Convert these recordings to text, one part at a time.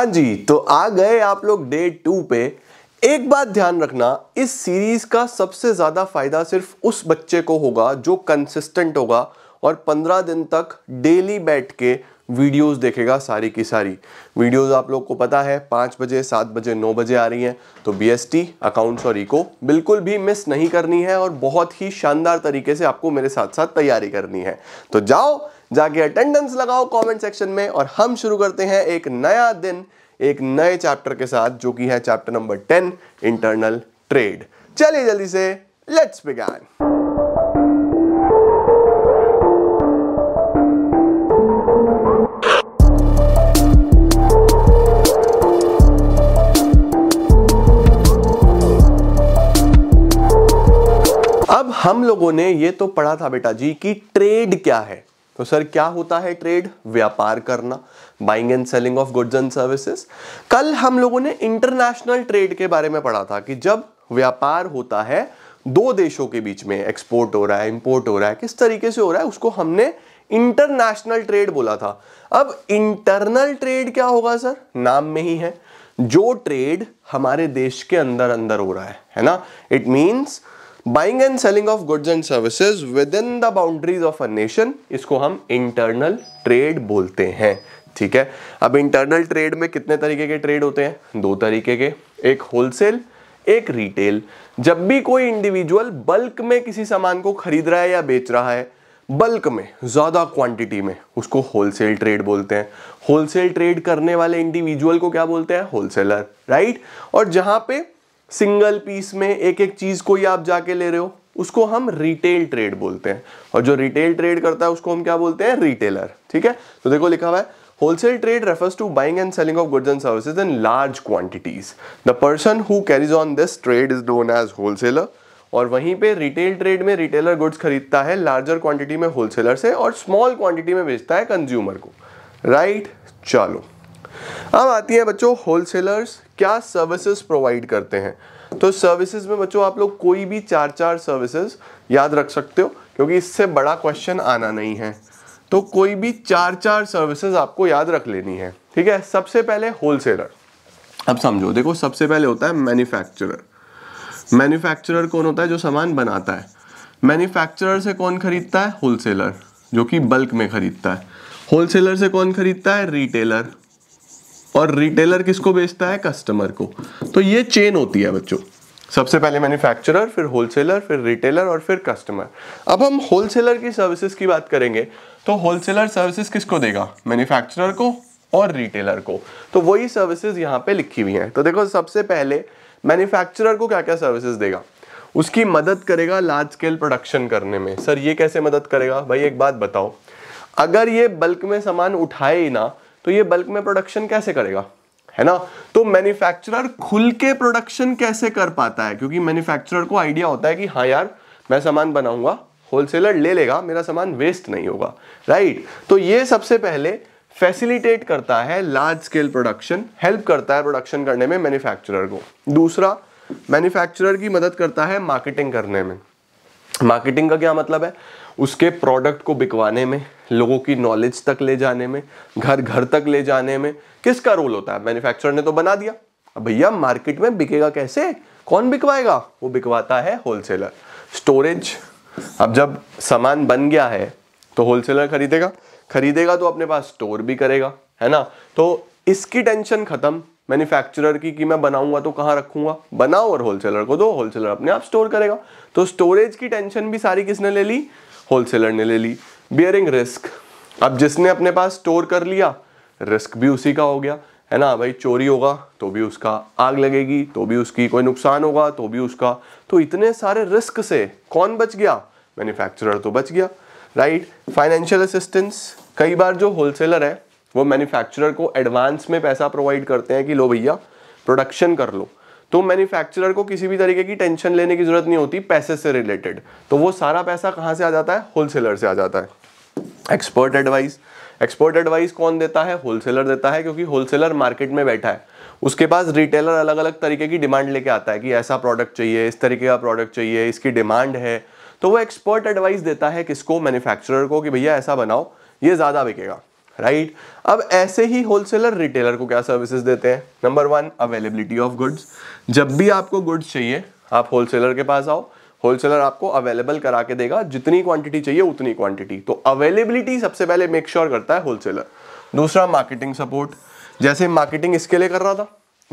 हाँ जी तो आ गए आप लोग डे टू पे एक बात ध्यान रखना इस सीरीज का सबसे ज़्यादा फायदा सिर्फ उस बच्चे को होगा जो कंसिस्टेंट होगा और 15 दिन तक डेली बैठ के वीडियोस देखेगा सारी की सारी वीडियोस आप लोग को पता है पाँच बजे सात बजे नौ बजे आ रही हैं तो बी एस टी अकाउंट्स और इको बिल्कुल भी मिस नहीं करनी है और बहुत ही शानदार तरीके से आपको मेरे साथ साथ तैयारी करनी है तो जाओ जाके अटेंडेंस लगाओ कमेंट सेक्शन में और हम शुरू करते हैं एक नया दिन एक नए चैप्टर के साथ जो कि है chapter number ten internal trade चलिए जल्दी से लेट्स बिगैन हम लोगों ने ये तो पढ़ा था बेटा जी कि ट्रेड क्या है तो सर क्या होता है ट्रेड व्यापार करना buying and selling of goods and services कल हम लोगों ने इंटरनेशनल ट्रेड के बारे में पढ़ा था कि जब व्यापार होता है दो देशों के बीच में एक्सपोर्ट हो रहा है इंपोर्ट हो रहा है किस तरीके से हो रहा है उसको हमने इंटरनेशनल ट्रेड बोला था अब इंटरनल ट्रेड क्या होगा सर नाम में ही है जो ट्रेड हमारे देश के अंदर अंदर हो रहा है है ना it means buying and selling of goods and services within the boundaries of a nation इसको हम इंटरनल ट्रेड बोलते हैं ठीक है अब इंटरनल ट्रेड में कितने तरीके के ट्रेड होते हैं दो तरीके के एक होलसेल एक रिटेल जब भी कोई इंडिविजुअल बल्क में किसी सामान को खरीद रहा है या बेच रहा है बल्क में ज़्यादा क्वांटिटी में उसको होलसेल ट्रेड बोलते हैं होलसेल ट्रेड करने वाले इंडिविजुअल को क्या बोलते हैं होलसेलर राइट और जहां पे सिंगल पीस में एक एक चीज़ को ही आप जाके ले रहे हो उसको हम रिटेल ट्रेड बोलते हैं और जो रिटेल ट्रेड करता है उसको हम क्या बोलते हैं रिटेलर ठीक है तो देखो लिखा हुआ है wholesale trade refers to buying and selling of goods and services in large quantities the person who carries on this trade is known as wholesaler और वहीं पे रिटेल ट्रेड में रिटेलर गुड्स खरीदता है लार्जर क्वांटिटी में wholesaler से और small quantity में बेचता है कंज्यूमर को राइट right? चलो अब आती है बच्चों होलसेलर्स क्या सर्विसेज प्रोवाइड करते हैं तो सर्विसेज में बच्चों आप लोग कोई भी चार चार सर्विसेज याद रख सकते हो क्योंकि इससे बड़ा क्वेश्चन आना नहीं है तो कोई भी चार चार सर्विसेज आपको याद रख लेनी है ठीक है सबसे पहले होलसेलर अब समझो देखो सबसे पहले होता है मैन्युफैक्चरर मैन्युफैक्चरर कौन होता है जो सामान बनाता है मैन्युफैक्चरर से कौन खरीदता है होलसेलर जो कि बल्क में खरीदता है होलसेलर से कौन खरीदता है रिटेलर और रिटेलर किसको बेचता है कस्टमर को तो ये चेन होती है बच्चों सबसे पहले मैन्युफैक्चरर फिर होलसेलर फिर रिटेलर और फिर कस्टमर अब हम होलसेलर की सर्विसेज की बात करेंगे तो होलसेलर सर्विसेज किसको देगा मैन्युफैक्चरर को और रिटेलर को तो वही सर्विसेज यहाँ पे लिखी हुई हैं तो देखो सबसे पहले मैन्युफैक्चरर को क्या क्या सर्विसेज देगा उसकी मदद करेगा लार्ज स्केल प्रोडक्शन करने में सर ये कैसे मदद करेगा भाई एक बात बताओ अगर ये बल्क में सामान उठाए ही ना तो ये बल्क में प्रोडक्शन कैसे करेगा है ना तो मैन्युफैक्चरर खुल के प्रोडक्शन कैसे कर पाता है क्योंकि मैन्युफैक्चरर को आइडिया होता है कि हाँ यार मैं सामान बनाऊंगा होलसेलर ले लेगा मेरा सामान वेस्ट नहीं होगा राइट तो ये सबसे पहले फैसिलिटेट करता है लार्ज स्केल प्रोडक्शन हेल्प करता है प्रोडक्शन करने में मैन्युफैक्चरर को दूसरा मैन्युफैक्चरर की मदद करता है मार्केटिंग करने में मार्केटिंग का क्या मतलब है उसके प्रोडक्ट को बिकवाने में लोगों की नॉलेज तक ले जाने में घर घर तक ले जाने में किसका रोल होता है मैन्युफैक्चरर ने तो बना दिया अब भैया मार्केट में बिकेगा कैसे कौन बिकवाएगा वो बिकवाता है होलसेलर स्टोरेज अब जब सामान बन गया है तो होलसेलर खरीदेगा खरीदेगा तो अपने पास स्टोर भी करेगा है ना तो इसकी टेंशन खत्म मैन्युफैक्चरर की कि मैं बनाऊंगा तो कहाँ रखूंगा बनाओ और होलसेलर को दो होलसेलर अपने आप स्टोर करेगा तो स्टोरेज की टेंशन भी सारी किसने ले ली होलसेलर ने ले ली बियरिंग रिस्क अब जिसने अपने पास स्टोर कर लिया रिस्क भी उसी का हो गया है ना भाई चोरी होगा तो भी उसका आग लगेगी तो भी उसकी कोई नुकसान होगा तो भी उसका तो इतने सारे रिस्क से कौन बच गया मैन्युफैक्चरर तो बच गया राइट फाइनेंशियल असिस्टेंस कई बार जो होलसेलर है वो मैन्युफैक्चरर को एडवांस में पैसा प्रोवाइड करते हैं कि लो भैया प्रोडक्शन कर लो तो मैन्युफैक्चरर को किसी भी तरीके की टेंशन लेने की जरूरत नहीं होती पैसे से रिलेटेड तो वो सारा पैसा कहाँ से आ जाता है होलसेलर से आ जाता है एक्सपर्ट एडवाइस एक्सपर्ट एडवाइस कौन देता है होलसेलर देता है क्योंकि होलसेलर मार्केट में बैठा है उसके पास रिटेलर अलग अलग तरीके की डिमांड लेके आता है कि ऐसा प्रोडक्ट चाहिए इस तरीके का प्रोडक्ट चाहिए इसकी डिमांड है तो वो एक्सपर्ट एडवाइस देता है किसको मैन्युफैक्चरर को कि भैया ऐसा बनाओ ये ज़्यादा बिकेगा राइट अब ऐसे ही होलसेलर रिटेलर को क्या सर्विसेज देते हैं number one availability of goods जब भी आपको गुड्स चाहिए आप होलसेलर के पास आओ होलसेलर आपको अवेलेबल करा के देगा जितनी क्वांटिटी चाहिए उतनी क्वांटिटी तो अवेलेबिलिटी सबसे पहले मेक श्योर sure करता है होलसेलर दूसरा मार्केटिंग सपोर्ट जैसे मार्केटिंग इसके लिए कर रहा था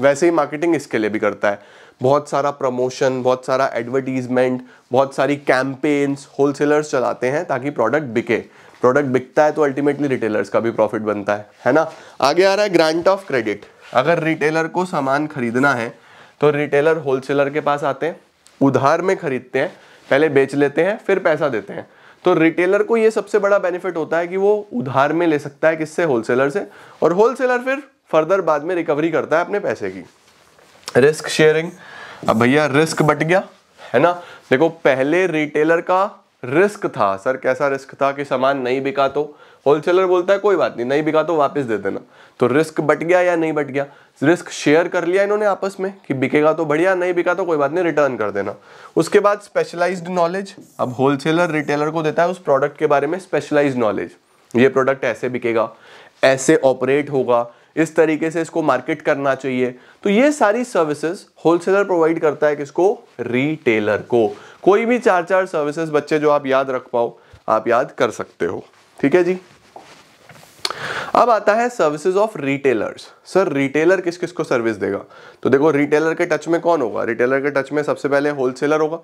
वैसे ही मार्केटिंग इसके लिए भी करता है बहुत सारा प्रमोशन बहुत सारा एडवर्टीजमेंट बहुत सारी कैंपेन्स होलसेलर्स चलाते हैं ताकि प्रोडक्ट बिके प्रोडक्ट बिकता है तो अल्टीमेटली रिटेलर्स का भी प्रॉफिट बनता है है ना आगे आ रहा है ग्रांट ऑफ क्रेडिट अगर रिटेलर को सामान खरीदना है तो रिटेलर होलसेलर के पास आते हैं उधार में खरीदते हैं पहले बेच लेते हैं फिर पैसा देते हैं तो रिटेलर को ये सबसे बड़ा बेनिफिट होता है कि वो उधार में ले सकता है किससे होलसेलर से और होलसेलर फिर फर्दर बाद में रिकवरी करता है अपने पैसे की रिस्क शेयरिंग अब भैया रिस्क बट गया है ना देखो पहले रिटेलर का रिस्क था सर कैसा रिस्क था कि सामान नहीं बिका तो होलसेलर बोलता है कोई बात नहीं नहीं बिका तो वापस दे देना तो रिस्क बट गया या नहीं बट गया रिस्क शेयर कर लिया इन्होंने आपस में कि बिकेगा तो बढ़िया नहीं बिका तो कोई बात नहीं रिटर्न कर देना उसके बाद स्पेशलाइज्ड नॉलेज अब होलसेलर रिटेलर को देता है उस प्रोडक्ट के बारे में स्पेशलाइज्ड नॉलेज ये प्रोडक्ट ऐसे बिकेगा ऐसे ऑपरेट होगा इस तरीके से इसको मार्केट करना चाहिए तो ये सारी सर्विसेज होलसेलर प्रोवाइड करता है किसको रिटेलर को कोई भी चार चार सर्विसेज बच्चे जो आप याद रख पाओ आप याद कर सकते हो ठीक है जी अब आता है services of retailers sir retailer किस किस को सर्विस देगा तो देखो रिटेलर के टच में कौन होगा रिटेलर के टच में सबसे पहले होलसेलर होगा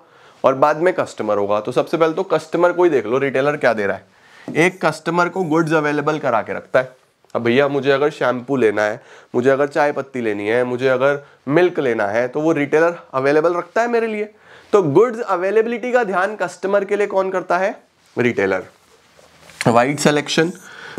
और बाद में कस्टमर होगा तो सबसे पहले तो कस्टमर को ही देख लो रिटेलर क्या दे रहा है एक कस्टमर को गुड्स अवेलेबल करा के रखता है अब भैया मुझे अगर शैम्पू लेना है मुझे अगर चाय पत्ती लेनी है मुझे अगर मिल्क लेना है तो वो रिटेलर अवेलेबल रखता है मेरे लिए तो गुड्स अवेलेबिलिटी का ध्यान कस्टमर के लिए कौन करता है रिटेलर वाइड सिलेक्शन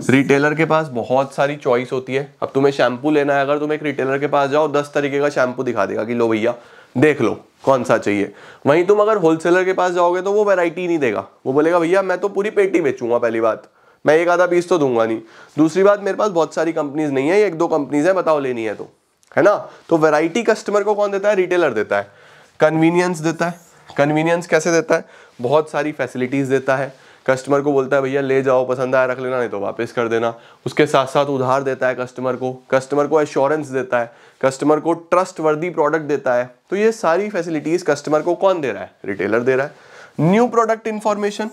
रिटेलर के पास बहुत सारी चॉइस होती है अब तुम्हें शैम्पू लेना है अगर तुम एक रिटेलर के पास जाओ दस तरीके का शैम्पू दिखा देगा कि लो भैया देख लो कौन सा चाहिए वहीं तुम अगर होलसेलर के पास जाओगे तो वो वैरायटी नहीं देगा वो बोलेगा भैया मैं तो पूरी पेटी बेचूंगा पहली बात मैं एक आधा पीस तो दूंगा नहीं दूसरी बात मेरे पास बहुत सारी कंपनीज नहीं है एक दो कंपनीज है बताओ लेनी है तो है ना तो वैरायटी कस्टमर को कौन देता है रिटेलर देता है कन्वीनियंस देता है कन्वीनियंस कैसे देता है बहुत सारी फैसिलिटीज़ देता है कस्टमर को बोलता है भैया ले जाओ पसंद आया रख लेना नहीं तो वापस कर देना उसके साथ साथ उधार देता है कस्टमर को कस्टमर को एश्योरेंस देता है कस्टमर को ट्रस्ट वर्दी प्रोडक्ट देता है तो ये सारी फैसिलिटीज़ कस्टमर को कौन दे रहा है रिटेलर दे रहा है न्यू प्रोडक्ट इन्फॉर्मेशन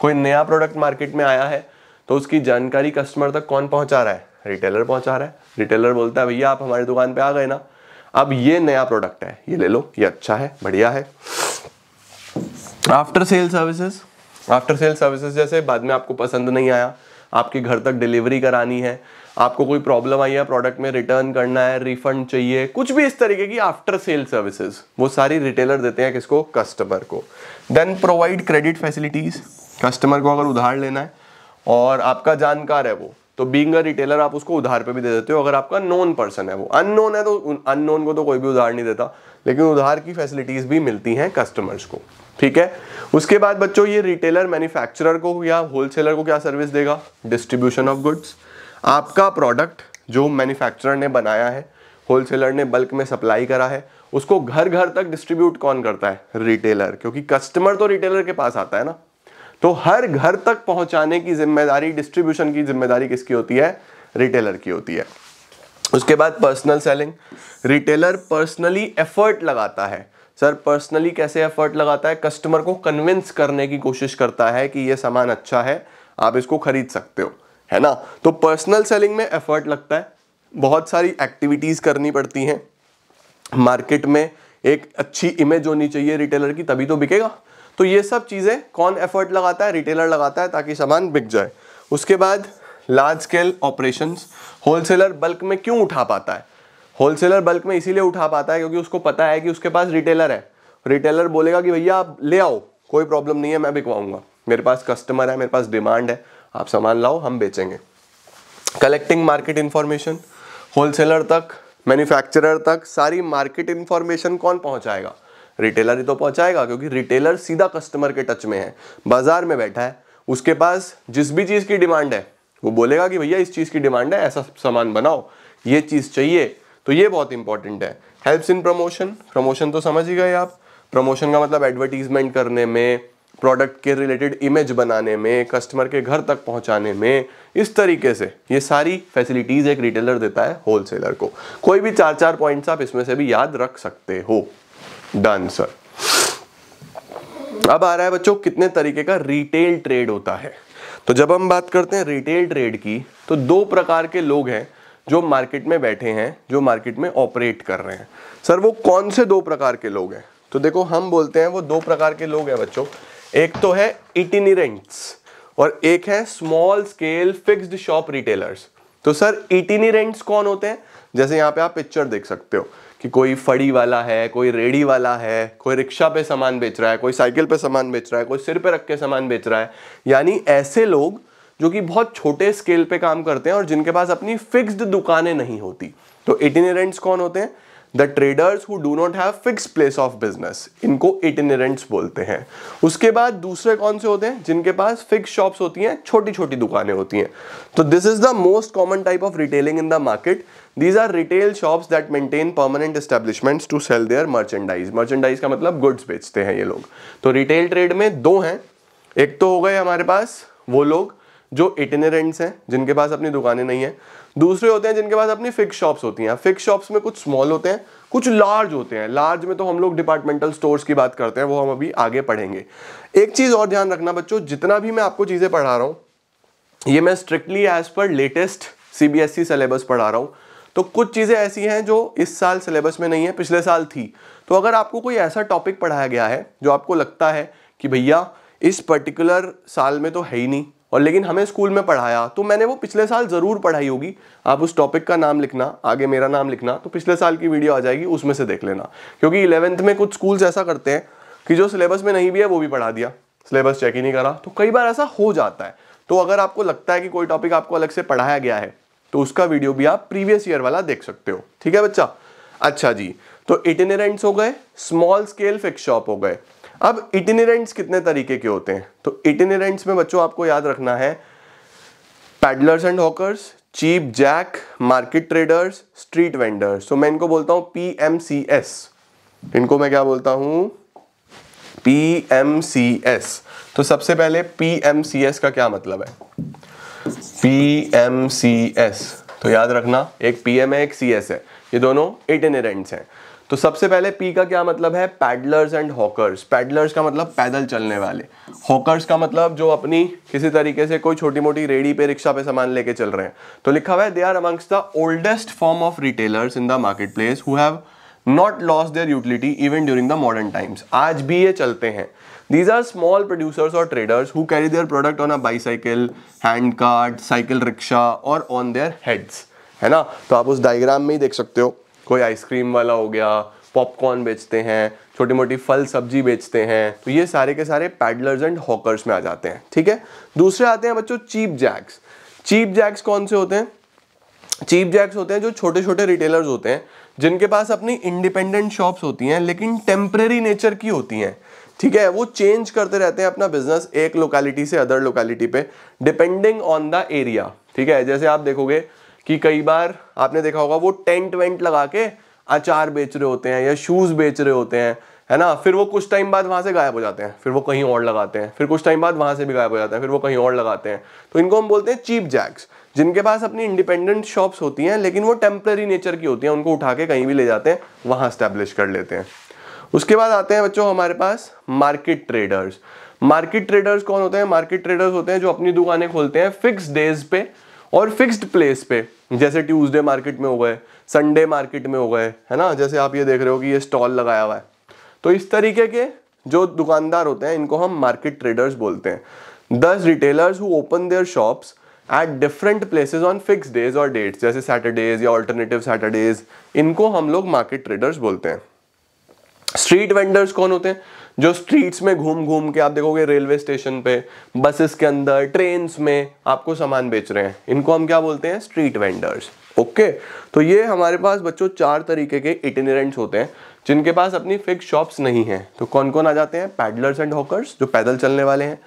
कोई नया प्रोडक्ट मार्केट में आया है तो उसकी जानकारी कस्टमर तक कौन पहुँचा रहा है रिटेलर पहुँचा रहा है रिटेलर बोलता है भैया आप हमारी दुकान पर आ गए ना अब ये नया प्रोडक्ट है ये ले लो ये अच्छा है बढ़िया है after sale services after sale services जैसे बाद में आपको पसंद नहीं आया आपके घर तक डिलीवरी करानी है आपको कोई प्रॉब्लम आई है प्रोडक्ट में रिटर्न करना है रिफंड चाहिए कुछ भी इस तरीके की आफ्टर सेल सर्विसेज वो सारी रिटेलर देते हैं किसको कस्टमर को then provide credit facilities customer को अगर उधार लेना है और आपका जानकार है वो तो बींग रिटेलर आप उसको उधार पे भी दे देते हो अगर आपका नोन पर्सन है वो अननोन है तो अननोन को तो कोई भी उधार नहीं देता लेकिन उधार की फैसिलिटीज़ भी मिलती हैं कस्टमर्स को ठीक है उसके बाद बच्चों ये रिटेलर मैन्युफैक्चरर को या होलसेलर को क्या सर्विस देगा डिस्ट्रीब्यूशन ऑफ गुड्स आपका प्रोडक्ट जो मैन्युफैक्चरर ने बनाया है होलसेलर ने बल्क में सप्लाई करा है उसको घर घर तक डिस्ट्रीब्यूट कौन करता है रिटेलर क्योंकि कस्टमर तो रिटेलर के पास आता है ना तो हर घर तक पहुंचाने की जिम्मेदारी डिस्ट्रीब्यूशन की जिम्मेदारी किसकी होती है रिटेलर की होती है उसके बाद personal selling retailer personally effort लगाता है सर पर्सनली कैसे एफर्ट लगाता है कस्टमर को कन्विंस करने की कोशिश करता है कि ये सामान अच्छा है आप इसको खरीद सकते हो है ना तो पर्सनल सेलिंग में एफर्ट लगता है बहुत सारी एक्टिविटीज़ करनी पड़ती हैं मार्केट में एक अच्छी इमेज होनी चाहिए रिटेलर की तभी तो बिकेगा तो ये सब चीज़ें कौन एफर्ट लगाता है रिटेलर लगाता है ताकि सामान बिक जाए उसके बाद large scale operations wholesaler bulk में क्यों उठा पाता है होलसेलर बल्क में इसीलिए उठा पाता है क्योंकि उसको पता है कि उसके पास रिटेलर है रिटेलर बोलेगा कि भैया आप ले आओ कोई प्रॉब्लम नहीं है मैं बिकवाऊंगा मेरे पास कस्टमर है मेरे पास डिमांड है आप सामान लाओ हम बेचेंगे कलेक्टिंग मार्केट इन्फॉर्मेशन होलसेलर तक मैन्युफैक्चरर तक सारी मार्केट इन्फॉर्मेशन कौन पहुंचाएगा रिटेलर ही तो पहुंचाएगा क्योंकि रिटेलर सीधा कस्टमर के टच में है बाजार में बैठा है उसके पास जिस भी चीज़ की डिमांड है वो बोलेगा कि भैया इस चीज़ की डिमांड है ऐसा सामान बनाओ ये चीज़ चाहिए तो ये बहुत इंपॉर्टेंट है हेल्प्स इन प्रमोशन प्रमोशन तो समझ ही गए आप प्रमोशन का मतलब एडवर्टीजमेंट करने में प्रोडक्ट के रिलेटेड इमेज बनाने में कस्टमर के घर तक पहुंचाने में इस तरीके से ये सारी फैसिलिटीज़ एक रिटेलर देता है होलसेलर को कोई भी चार चार पॉइंट्स आप इसमें से भी याद रख सकते हो डन सर अब आ रहा है बच्चों कितने तरीके का रिटेल ट्रेड होता है तो जब हम बात करते हैं रिटेल ट्रेड की तो दो प्रकार के लोग हैं जो मार्केट में बैठे हैं जो मार्केट में ऑपरेट कर रहे हैं सर वो कौन से दो प्रकार के लोग हैं तो देखो हम बोलते हैं वो दो प्रकार के लोग हैं बच्चों एक तो है इटिनिरेंट्स और एक है small scale fixed shop retailers तो सर इटिनिरेंट्स कौन होते हैं जैसे यहाँ पे आप पिक्चर देख सकते हो कि कोई फड़ी वाला है कोई रेडी वाला है कोई रिक्शा पे सामान बेच रहा है कोई साइकिल पे सामान बेच रहा है कोई सिर पे रख के सामान बेच रहा है यानी ऐसे लोग जो कि बहुत छोटे स्केल पे काम करते हैं और जिनके पास अपनी फिक्स्ड दुकानें नहीं होती तो इटिनरेंट्स कौन होते हैं the traders who do not have fix place of business इनको इटिनरेंट्स बोलते हैं उसके बाद दूसरे कौन से होते हैं जिनके पास फिक्स शॉप्स होती हैं छोटी छोटी दुकानें होती हैं तो this is the most common type of retailing in the market these are retail shops that maintain permanent establishments to sell their merchandise merchandise का मतलब गुड्स बेचते हैं ये लोग तो रिटेल ट्रेड में दो हैं एक तो हो गए हमारे पास वो लोग जो इटिनरेंट्स हैं जिनके पास अपनी दुकानें नहीं हैं दूसरे होते हैं जिनके पास अपनी फिक्स शॉप्स होती हैं फिक्स शॉप्स में कुछ स्मॉल होते हैं कुछ लार्ज होते हैं लार्ज में तो हम लोग डिपार्टमेंटल स्टोर्स की बात करते हैं वो हम अभी आगे पढ़ेंगे एक चीज़ और ध्यान रखना बच्चों जितना भी मैं आपको चीज़ें पढ़ा रहा हूँ ये मैं strictly as per latest C syllabus पढ़ा रहा हूँ तो कुछ चीज़ें ऐसी हैं जो इस साल सिलेबस में नहीं है पिछले साल थी तो अगर आपको कोई ऐसा टॉपिक पढ़ाया गया है जो आपको लगता है कि भैया इस पर्टिकुलर साल में तो है ही नहीं और लेकिन हमें स्कूल में पढ़ाया तो मैंने वो पिछले साल ज़रूर पढ़ाई होगी आप उस टॉपिक का नाम लिखना आगे मेरा नाम लिखना तो पिछले साल की वीडियो आ जाएगी उसमें से देख लेना क्योंकि इलेवेंथ में कुछ स्कूल्स ऐसा करते हैं कि जो सिलेबस में नहीं भी है वो भी पढ़ा दिया सिलेबस चेक ही नहीं करा तो कई बार ऐसा हो जाता है तो अगर आपको लगता है कि कोई टॉपिक आपको अलग से पढ़ाया गया है तो उसका वीडियो भी आप प्रीवियस ईयर वाला देख सकते हो ठीक है बच्चा अच्छा जी तो इटिनेरेंट्स हो गए स्मॉल स्केल फिक्स शॉप हो गए अब इटिनेरेंट्स कितने तरीके के होते हैं तो इटिनेरेंट्स में बच्चों आपको याद रखना है peddlers and hawkers cheap jack market traders street vendors तो मैं इनको बोलता हूं पी एम सी एस इनको मैं क्या बोलता हूं पी एम सी एस तो सबसे पहले पी एम सी एस का क्या मतलब है पी एम सी एस तो याद रखना एक पी एम है एक सी एस है ये दोनों इटिनरेंट्स हैं तो सबसे पहले पी का क्या मतलब है पैडलर्स एंड हॉकर्स पैडलर्स का मतलब पैदल चलने वाले हॉकर्स का मतलब जो अपनी किसी तरीके से कोई छोटी मोटी रेडी पे रिक्शा पे सामान लेके चल रहे हैं तो लिखा हुआ है they are amongst the oldest form of retailers in the market place who have not loss their utility even during the modern times आज भी ये चलते हैं These are small producers or traders who carry their product on a bicycle, hand cart, cycle rickshaw or on their heads. है ना तो आप उस डायग्राम में ही देख सकते हो कोई आइसक्रीम वाला हो गया पॉपकॉर्न बेचते हैं छोटी मोटी फल सब्जी बेचते हैं तो ये सारे के सारे पैडलर्स एंड हॉकर्स में आ जाते हैं ठीक है दूसरे आते हैं बच्चों चीप जैक्स चीप जैक्स कौन से होते हैं चीप जैक्स होते हैं जो छोटे छोटे रिटेलर्स होते हैं जिनके पास अपनी इंडिपेंडेंट शॉप्स होती हैं लेकिन टेम्प्रेरी नेचर की होती हैं ठीक है वो चेंज करते रहते हैं अपना बिजनेस एक लोकेलिटी से अदर लोकेलिटी पे डिपेंडिंग ऑन द एरिया ठीक है जैसे आप देखोगे कि कई बार आपने देखा होगा वो टेंट वेंट लगा के अचार बेच रहे होते हैं या शूज़ बेच रहे होते हैं है ना फिर वो कुछ टाइम बाद वहां से गायब हो जाते हैं फिर वो कहीं और लगाते हैं फिर कुछ टाइम बाद वहां से भी गायब हो जाते हैं फिर वो कहीं और लगाते हैं तो इनको हम बोलते हैं चीप जैक्स जिनके पास अपनी इंडिपेंडेंट शॉप्स होती हैं लेकिन वो टेम्प्रेरी नेचर की होती हैं उनको उठा के कहीं भी ले जाते हैं वहां स्टैब्लिश कर लेते हैं उसके बाद आते हैं बच्चों हमारे पास मार्केट ट्रेडर्स मार्केट ट्रेडर्स कौन होते हैं मार्केट ट्रेडर्स होते हैं जो अपनी दुकानें खोलते हैं फिक्स डेज पे और फिक्स्ड प्लेस पे जैसे ट्यूसडे मार्केट में हो गए संडे मार्केट में हो गए है ना जैसे आप ये देख रहे हो कि ये स्टॉल लगाया हुआ है तो इस तरीके के जो दुकानदार होते हैं इनको हम मार्केट ट्रेडर्स बोलते हैं these retailers who open their shops at different places on fix days और डेट्स जैसे सैटरडेज या ऑल्टरनेटिव सैटरडेज इनको हम लोग मार्केट ट्रेडर्स बोलते हैं स्ट्रीट वेंडर्स कौन होते हैं जो स्ट्रीट्स में घूम घूम के आप देखोगे रेलवे स्टेशन पे बसेस के अंदर ट्रेन में आपको सामान बेच रहे हैं इनको हम क्या बोलते हैं स्ट्रीट वेंडर्स ओके okay, तो ये हमारे पास बच्चों चार तरीके के इटिनरेंट्स होते हैं जिनके पास अपनी फिक्स शॉप्स नहीं है तो कौन कौन आ जाते हैं पैडलर्स एंड हॉकर्स जो पैदल चलने वाले हैं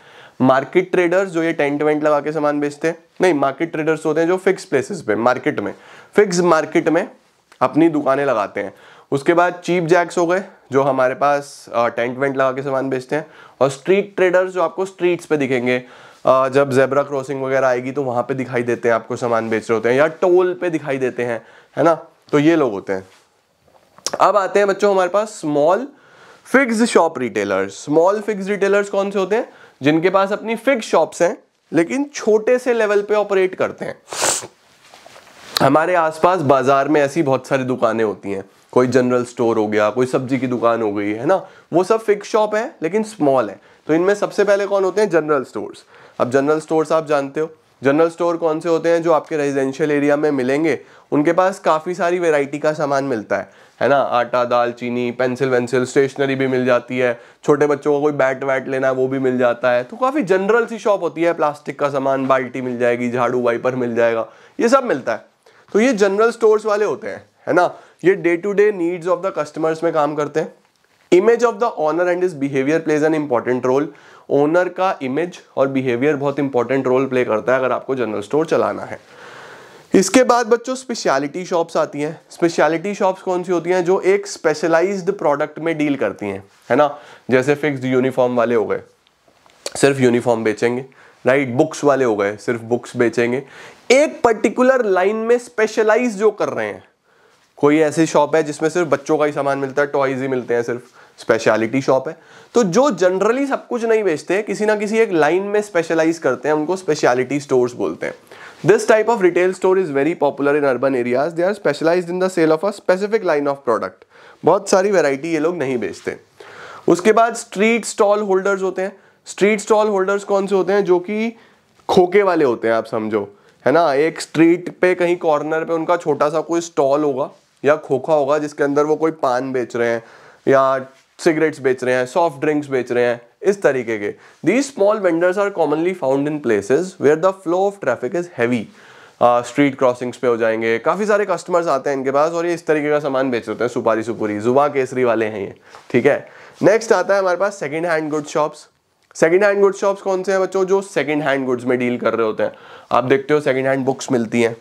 मार्केट ट्रेडर्स जो ये टेंट वेंट लगा के सामान बेचते हैं नहीं मार्केट ट्रेडर्स होते हैं जो फिक्स प्लेसेस पे मार्केट में फिक्स मार्केट में अपनी दुकानें लगाते हैं उसके बाद चीप जैक्स हो गए जो हमारे पास टेंट वेंट लगा के सामान बेचते हैं और स्ट्रीट ट्रेडर्स जो आपको स्ट्रीट्स पे दिखेंगे जब जेबरा क्रॉसिंग वगैरह आएगी तो वहाँ पे दिखाई देते हैं आपको सामान बेच रहे होते हैं या टोल पे दिखाई देते हैं है ना तो ये लोग होते हैं अब आते हैं बच्चों हमारे पास small fix shop retailers small fix retailers कौन से होते हैं जिनके पास अपनी फिक्स शॉप्स हैं लेकिन छोटे से लेवल पे ऑपरेट करते हैं हमारे आसपास बाजार में ऐसी बहुत सारी दुकानें होती हैं कोई जनरल स्टोर हो गया कोई सब्जी की दुकान हो गई है ना वो सब फिक्स शॉप है लेकिन स्मॉल है तो इनमें सबसे पहले कौन होते हैं जनरल स्टोर्स अब जनरल स्टोर्स आप जानते हो जनरल स्टोर कौन से होते हैं जो आपके रेजिडेंशियल एरिया में मिलेंगे उनके पास काफ़ी सारी वेराइटी का सामान मिलता है है ना आटा दाल चीनी पेंसिल वेंसिल स्टेशनरी भी मिल जाती है छोटे बच्चों को कोई बैट वैट लेना है वो भी मिल जाता है तो काफ़ी जनरल सी शॉप होती है प्लास्टिक का सामान बाल्टी मिल जाएगी झाड़ू वाइपर मिल जाएगा ये सब मिलता है तो ये जनरल स्टोर्स वाले होते हैं है ना ये day to day needs of the customers में काम करते हैं image of the owner and is behaviour plays an important role owner का इमेज और बिहेवियर बहुत इंपॉर्टेंट रोल प्ले करता है अगर आपको जनरल स्टोर चलाना है इसके बाद बच्चों स्पेशलिटी शॉप्स आती हैं स्पेशलिटी शॉप्स कौन सी होती हैं जो एक स्पेशलाइज्ड प्रोडक्ट में डील करती हैं है ना जैसे फिक्स्ड यूनिफॉर्म वाले हो गए सिर्फ यूनिफॉर्म बेचेंगे राइट बुक्स वाले हो गए सिर्फ बुक्स बेचेंगे एक पर्टिकुलर लाइन में स्पेशलाइज जो कर रहे हैं कोई ऐसी शॉप है जिसमें सिर्फ बच्चों का ही सामान मिलता है टॉयज ही मिलते हैं सिर्फ स्पेशलिटी शॉप है तो जो जनरली सब कुछ नहीं बेचते किसी ना किसी एक लाइन में स्पेशलाइज करते हैं उनको स्पेशलिटी स्टोर्स बोलते हैं this type of retail store is very popular in urban areas they are specialise in the sale of a specific line of product बहुत सारी वेराइटी ये लोग नहीं बेचते उसके बाद स्ट्रीट स्टॉल होल्डर्स होते हैं स्ट्रीट स्टॉल होल्डर्स कौन से होते हैं जो कि खोके वाले होते हैं आप समझो है ना एक स्ट्रीट पे कहीं कॉर्नर पे उनका छोटा सा कोई स्टॉल होगा या खोखा होगा जिसके अंदर वो कोई पान बेच रहे हैं या सिगरेट्स बेच रहे हैं सॉफ्ट ड्रिंक्स बेच रहे हैं इस तरीके के these small vendors are commonly found in places where the flow of traffic is heavy street crossings पे हो जाएंगे काफ़ी सारे कस्टमर्स आते हैं इनके पास और ये इस तरीके का सामान बेच होते हैं सुपारी सुपुरी जुबा केसरी वाले हैं ये ठीक है नेक्स्ट आता है हमारे पास second hand good shops second hand good shops कौन से हैं बच्चों जो सेकेंड हैंड गुड्स में डील कर रहे होते हैं आप देखते हो सेकेंड हैंड बुक्स मिलती हैं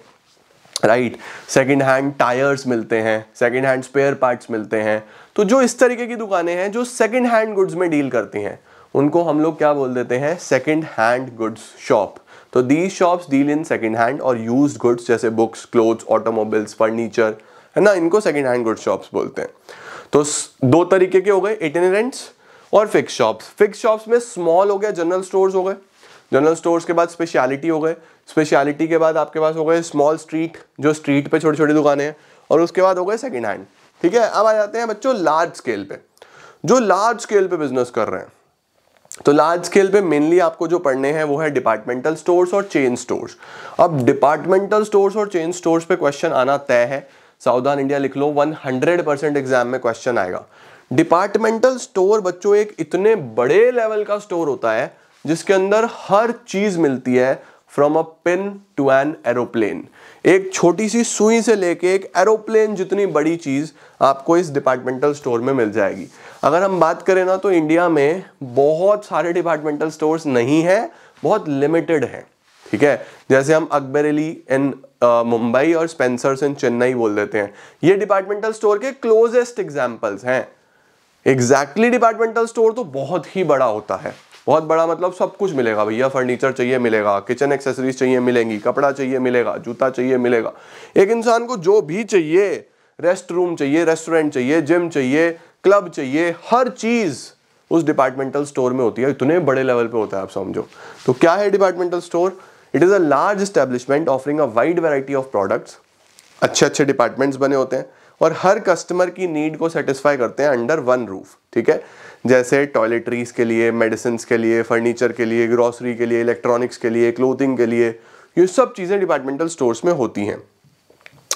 राइट सेकेंड हैंड टायर्स मिलते हैं सेकेंड हैंड स्पेयर पार्ट्स मिलते हैं तो जो इस तरीके की दुकानें हैं जो सेकेंड हैंड गुड्स में डील करती हैं उनको हम लोग क्या बोल देते हैं सेकेंड हैंड गुड्स शॉप तो these shops deal in second hand और यूज गुड्स जैसे बुक्स क्लोथ्स ऑटोमोबाइल्स फर्नीचर है ना इनको सेकेंड हैंड गुड्स शॉप्स बोलते हैं तो दो तरीके के हो गए इटेनरेंट्स और फिक्स शॉप्स फिक्स शॉप्स में स्मॉल हो गया जनरल स्टोर्स हो गए जनरल स्टोर्स के बाद स्पेशलिटी हो गए स्पेशलिटी के बाद आपके पास हो गए स्मॉल स्ट्रीट जो स्ट्रीट पे छोटी छोटी दुकानें हैं और उसके बाद हो गए सेकेंड हैंड ठीक है अब आ जाते हैं बच्चों लार्ज स्केल पे जो लार्ज स्केल पे बिजनेस कर रहे हैं तो लार्ज स्केल पे मेनली आपको जो पढ़ने हैं वो है डिपार्टमेंटल स्टोर्स और चेन स्टोर्स अब डिपार्टमेंटल स्टोर्स और चेन स्टोर्स पे क्वेश्चन आना तय है साउदान इंडिया लिख लो 100 परसेंट एग्जाम में क्वेश्चन आएगा डिपार्टमेंटल स्टोर बच्चों एक इतने बड़े लेवल का स्टोर होता है जिसके अंदर हर चीज़ मिलती है from a pin to an aeroplane एक छोटी सी सुई से लेके एक एरोप्लेन जितनी बड़ी चीज़ आपको इस डिपार्टमेंटल स्टोर में मिल जाएगी अगर हम बात करें ना तो इंडिया में बहुत सारे डिपार्टमेंटल स्टोर्स नहीं है बहुत लिमिटेड है ठीक है जैसे हम अकबरेली इन मुंबई और स्पेंसर्स इन चेन्नई बोल देते हैं ये डिपार्टमेंटल स्टोर के क्लोजेस्ट एग्जाम्पल्स हैं एग्जैक्टली डिपार्टमेंटल स्टोर तो बहुत ही बड़ा होता है बहुत बड़ा मतलब सब कुछ मिलेगा भैया फर्नीचर चाहिए मिलेगा किचन एक्सेसरीज चाहिए मिलेंगी कपड़ा चाहिए मिलेगा जूता चाहिए मिलेगा एक इंसान को जो भी चाहिए रेस्ट रूम चाहिए रेस्टोरेंट चाहिए जिम चाहिए क्लब चाहिए हर चीज़ उस डिपार्टमेंटल स्टोर में होती है इतने बड़े लेवल पे होता है आप समझो तो क्या है departmental store it is a large establishment offering a wide variety of products अच्छे अच्छे डिपार्टमेंट्स बने होते हैं और हर कस्टमर की नीड को सेटिस्फाई करते हैं अंडर वन रूफ ठीक है जैसे टॉयलेटरीज़ के लिए मेडिसिन के लिए फर्नीचर के लिए ग्रॉसरी के लिए इलेक्ट्रॉनिक्स के लिए क्लोथिंग के लिए ये सब चीज़ें डिपार्टमेंटल स्टोर्स में होती हैं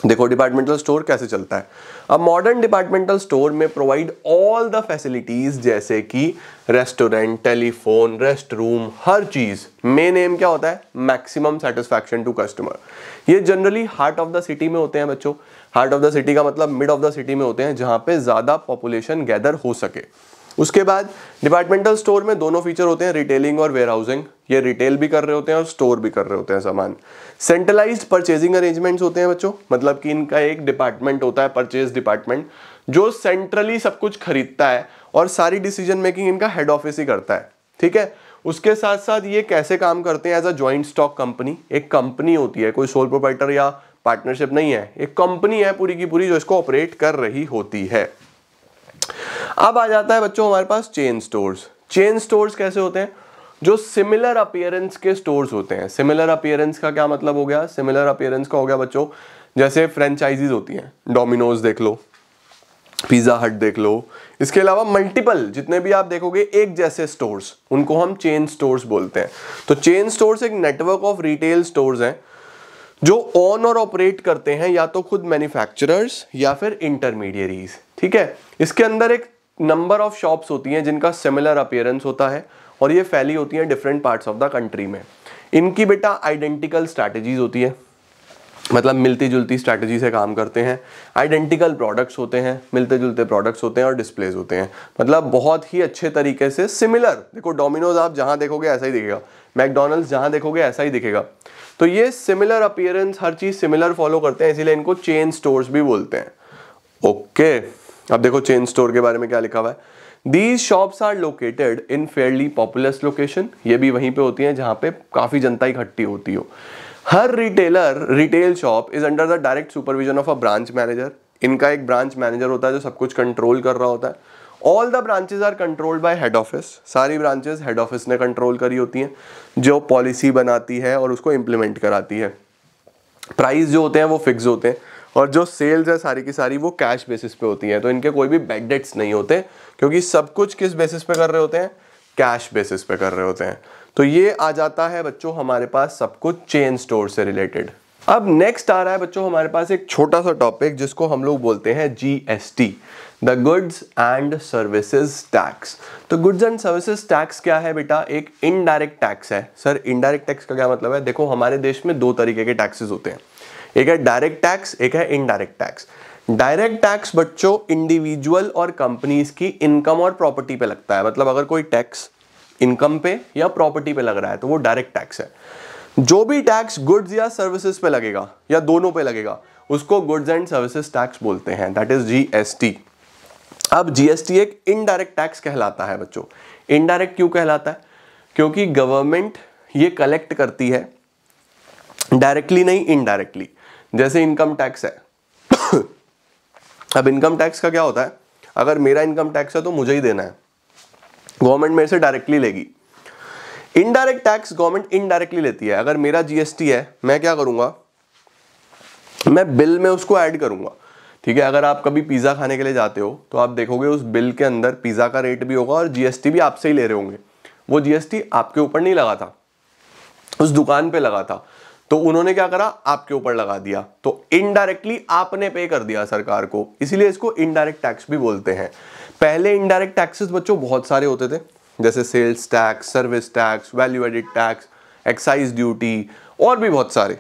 देखो डिपार्टमेंटल स्टोर कैसे चलता है अब मॉडर्न डिपार्टमेंटल स्टोर में प्रोवाइड ऑल द फैसिलिटीज़ जैसे कि रेस्टोरेंट टेलीफोन रेस्ट रूम हर चीज़ मेन एम क्या होता है मैक्सिमम सेटिस्फैक्शन टू कस्टमर ये generally heart of the city में होते हैं बच्चों हार्ट ऑफ द सिटी का मतलब मिड ऑफ द सिटी में होते हैं जहां पे ज़्यादा पॉपुलेशन गैदर हो सके उसके बाद डिपार्टमेंटल स्टोर में दोनों फीचर होते हैं रिटेलिंग और वेयर हाउसिंग ये रिटेल भी कर रहे होते हैं और स्टोर भी कर रहे होते हैं सामान सेंट्रलाइज परचेजिंग अरेंजमेंट्स होते हैं बच्चों मतलब कि इनका एक डिपार्टमेंट होता है परचेज डिपार्टमेंट जो सेंट्रली सब कुछ खरीदता है और सारी डिसीजन मेकिंग इनका हेड ऑफिस ही करता है ठीक है उसके साथ साथ ये कैसे काम करते हैं as a joint stock company एक कंपनी होती है कोई सोल प्रोपाइटर या पार्टनरशिप नहीं है एक कंपनी है पूरी की पूरी जो इसको ऑपरेट कर रही होती है अब आ जाता है बच्चों हमारे पास चेन स्टोर्स चेन स्टोर्स कैसे होते हैं जो सिमिलर अपियरेंस के स्टोर्स होते हैं सिमिलर अपियरेंस का क्या मतलब हो गया सिमिलर अपियरेंस का हो गया बच्चों जैसे फ्रेंचाइजीज होती हैं डोमिनोज देख लो पिज़्ज़ा हट देख लो इसके अलावा मल्टीपल जितने भी आप देखोगे एक जैसे स्टोर्स उनको हम चेन स्टोर्स बोलते हैं तो चेन स्टोर्स एक नेटवर्क ऑफ रिटेल स्टोर्स हैं जो ऑन और ऑपरेट करते हैं या तो खुद मैन्युफैक्चरर्स या फिर इंटरमीडियरीज ठीक है इसके अंदर एक नंबर ऑफ शॉप्स होती हैं जिनका सिमिलर अपियरेंस होता है और ये फैली होती हैं different parts of the country में इनकी बेटा आइडेंटिकल स्ट्रैटेजीज होती है मतलब मिलती जुलती स्ट्रैटेजी से काम करते हैं आइडेंटिकल प्रोडक्ट्स होते हैं मिलते जुलते प्रोडक्ट्स होते हैं और डिस्प्लेज होते हैं मतलब बहुत ही अच्छे तरीके से सिमिलर देखो डोमिनोज आप जहाँ देखोगे ऐसा ही दिखेगा मैकडोनल्ड्स जहाँ देखोगे ऐसा ही दिखेगा तो ये सिमिलर अपियरेंस हर चीज़ सिमिलर फॉलो करते हैं इसीलिए इनको चेन स्टोर्स भी बोलते हैं ओके okay. अब देखो चेन स्टोर के बारे में क्या लिखा हुआ है these shops are located in fairly populous location ये भी वहीं पे होती हैं जहां पे काफ़ी जनता इकट्ठी होती हो हर retailer retail shop is under the direct supervision of a branch manager इनका एक ब्रांच मैनेजर होता है जो सब कुछ कंट्रोल कर रहा होता है all the branches are controlled by head office सारी ब्रांचेज हेड ऑफिस ने कंट्रोल करी होती हैं जो पॉलिसी बनाती है और उसको इम्प्लीमेंट कराती है प्राइस जो होते हैं वो फिक्स होते हैं और जो सेल्स है सारी की सारी वो कैश बेसिस पे होती है तो इनके कोई भी बैड डेट्स नहीं होते क्योंकि सब कुछ किस बेसिस पे कर रहे होते हैं कैश बेसिस पे कर रहे होते हैं तो ये आ जाता है बच्चों हमारे पास सब कुछ चेन स्टोर से रिलेटेड अब नेक्स्ट आ रहा है बच्चों हमारे पास एक छोटा सा टॉपिक जिसको हम लोग बोलते हैं GST the goods and services tax तो गुड्स एंड सर्विसेज टैक्स क्या है बेटा एक इनडायरेक्ट टैक्स है सर इनडायरेक्ट टैक्स का क्या मतलब है देखो हमारे देश में दो तरीके के टैक्सेस होते हैं एक है डायरेक्ट टैक्स एक है इनडायरेक्ट टैक्स डायरेक्ट टैक्स बच्चों इंडिविजुअल और कंपनीज की इनकम और प्रॉपर्टी पे लगता है मतलब अगर कोई टैक्स इनकम पे या प्रॉपर्टी पे लग रहा है तो वो डायरेक्ट टैक्स है जो भी टैक्स गुड्स या सर्विसेज पे लगेगा या दोनों पे लगेगा उसको गुड्स एंड सर्विसेज टैक्स बोलते हैं दैट इज जीएसटी अब जीएसटी एक इनडायरेक्ट टैक्स कहलाता है बच्चों इनडायरेक्ट क्यों कहलाता है क्योंकि गवर्नमेंट ये कलेक्ट करती है डायरेक्टली नहीं इनडायरेक्टली जैसे इनकम टैक्स है अब इनकम टैक्स का क्या होता है अगर मेरा इनकम टैक्स है तो मुझे ही देना है गवर्नमेंट मेरे से डायरेक्टली लेगी इनडायरेक्ट टैक्स गवर्नमेंट इनडायरेक्टली लेती है अगर मेरा जीएसटी है मैं क्या करूंगा मैं बिल में उसको ऐड करूंगा ठीक है अगर आप कभी पिज़्ज़ा खाने के लिए जाते हो तो आप देखोगे उस बिल के अंदर पिज़्ज़ा का रेट भी होगा और जीएसटी भी आपसे ही ले रहे होंगे वो जीएसटी आपके ऊपर नहीं लगा था उस दुकान पे लगा था तो उन्होंने क्या करा आपके ऊपर लगा दिया तो इनडायरेक्टली आपने पे कर दिया सरकार को इसीलिए इसको इनडायरेक्ट टैक्स भी बोलते हैं पहले इनडायरेक्ट टैक्सेस बच्चों बहुत सारे होते थे जैसे sales tax service tax value added tax excise duty और भी बहुत सारे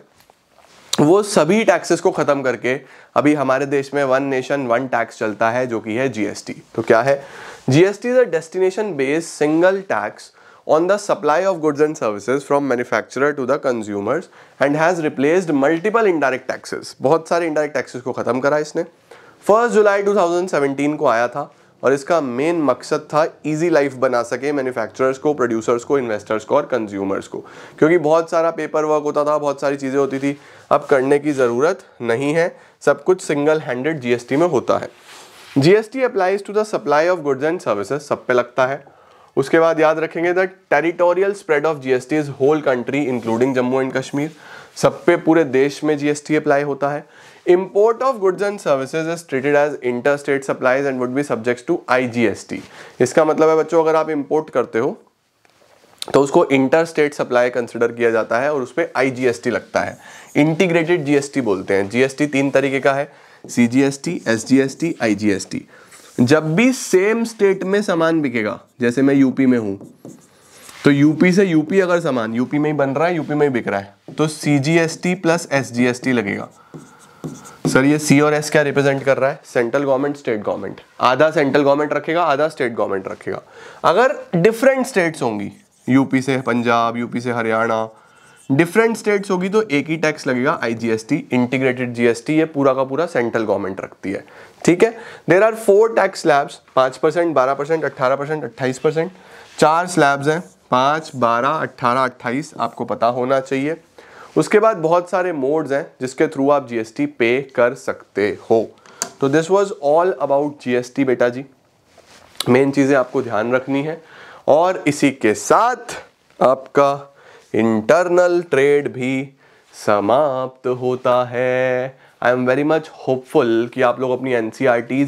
वो सभी टैक्सेस को ख़त्म करके अभी हमारे देश में वन नेशन वन टैक्स चलता है जो कि है जीएसटी तो क्या है GST is a destination based single tax on the supply of goods and services from manufacturer to the consumers and has replaced multiple indirect taxes बहुत सारे indirect taxes को ख़त्म करा इसने फर्स्ट जुलाई 2017 को आया था और इसका मेन मकसद था इजी लाइफ बना सके मैन्युफैक्चरर्स को प्रोड्यूसर्स को इन्वेस्टर्स को और कंज्यूमर्स को क्योंकि बहुत सारा पेपर वर्क होता था बहुत सारी चीज़ें होती थी अब करने की ज़रूरत नहीं है सब कुछ सिंगल हैंडेड जीएसटी में होता है GST applies to the supply of goods and services सब पे लगता है उसके बाद याद रखेंगे the territorial spread of GST is whole country including Jammu and Kashmir सब पे पूरे देश में जीएसटी अप्लाई होता है of goods and and is treated as inter state supplies and would be subject to I इसका मतलब है बच्चों अगर आप इम्पोर्ट करते हो तो उसको इंटर स्टेट सप्लाई कंसिडर किया जाता है और उस पर आई लगता है इंटीग्रेटेड जीएसटी बोलते हैं जीएसटी तीन तरीके का है C G G S S S T T I G S T जब भी सेम स्टेट में सामान बिकेगा जैसे मैं यूपी में हूं तो यूपी से यूपी अगर सामान यूपी में ही बन रहा है यूपी में ही बिक रहा है तो C G S T plus S G S T लगेगा सर ये सी और एस क्या रिप्रेजेंट कर रहा है सेंट्रल गवर्नमेंट स्टेट गवर्नमेंट आधा सेंट्रल गवर्नमेंट रखेगा आधा स्टेट गवर्नमेंट रखेगा अगर डिफरेंट स्टेट्स होंगी यूपी से पंजाब यूपी से हरियाणा डिफरेंट स्टेट्स होगी तो एक ही टैक्स लगेगा आईजीएसटी इंटीग्रेटेड जीएसटी ये पूरा का पूरा सेंट्रल गवर्नमेंट रखती है ठीक है there are four tax slabs पांच परसेंट बारह परसेंट अट्ठारह परसेंट अट्ठाईस परसेंट चार स्लैब्स हैं पांच बारह अट्ठारह अट्ठाईस आपको पता होना चाहिए उसके बाद बहुत सारे मोड्स हैं जिसके थ्रू आप जीएसटी पे कर सकते हो तो this was all about GST बेटा जी मेन चीज़ें आपको ध्यान रखनी है और इसी के साथ आपका इंटरनल ट्रेड भी समाप्त होता है I am very much hopeful कि आप लोग अपनी एन e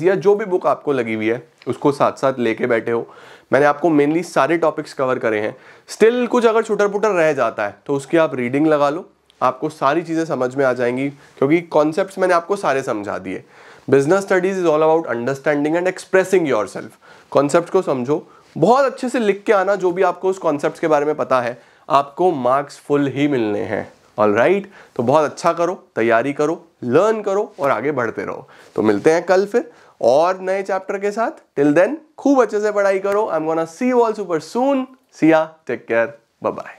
या जो भी बुक आपको लगी हुई है उसको साथ साथ लेके बैठे हो मैंने आपको मेनली सारे टॉपिक्स कवर करे हैं स्टिल कुछ अगर छुटर पुटर रह जाता है तो उसकी आप रीडिंग लगा लो आपको सारी चीज़ें समझ में आ जाएंगी क्योंकि कॉन्सेप्ट मैंने आपको सारे समझा दिए business studies is all about understanding and expressing yourself concept को समझो बहुत अच्छे से लिख के आना जो भी आपको उस कॉन्सेप्ट के बारे में पता है आपको मार्क्स फुल ही मिलने हैं ऑल राइट तो बहुत अच्छा करो तैयारी करो लर्न करो और आगे बढ़ते रहो तो मिलते हैं कल फिर और नए चैप्टर के साथ टिल देन खूब अच्छे से पढ़ाई करो I am gonna see all super soon see ya take care bye bye